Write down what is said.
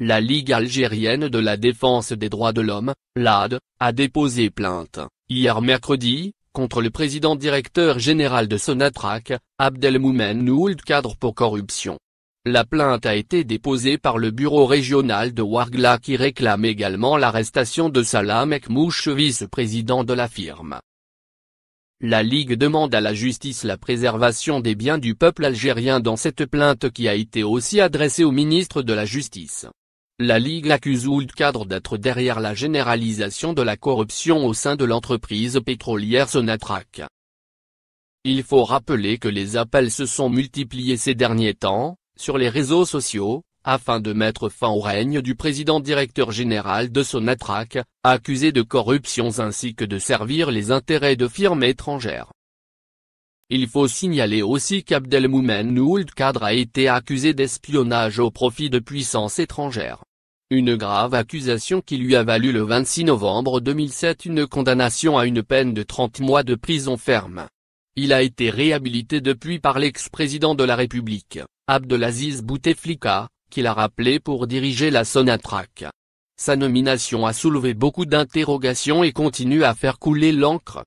La Ligue algérienne de la défense des droits de l'homme, l'AD, a déposé plainte, hier mercredi, contre le président directeur général de Sonatrach, Abdelmoumen Nould cadre pour corruption. La plainte a été déposée par le bureau régional de Wargla qui réclame également l'arrestation de Salah mouche vice-président de la firme. La Ligue demande à la justice la préservation des biens du peuple algérien dans cette plainte qui a été aussi adressée au ministre de la Justice. La Ligue accuse Ould Cadre d'être derrière la généralisation de la corruption au sein de l'entreprise pétrolière Sonatrach. Il faut rappeler que les appels se sont multipliés ces derniers temps, sur les réseaux sociaux, afin de mettre fin au règne du président directeur général de Sonatrach, accusé de corruptions ainsi que de servir les intérêts de firmes étrangères. Il faut signaler aussi qu'Abdelmoumen Ould cadre a été accusé d'espionnage au profit de puissances étrangères. Une grave accusation qui lui a valu le 26 novembre 2007 une condamnation à une peine de 30 mois de prison ferme. Il a été réhabilité depuis par l'ex-président de la République, Abdelaziz Bouteflika, qu'il a rappelé pour diriger la Sonatrach. Sa nomination a soulevé beaucoup d'interrogations et continue à faire couler l'encre.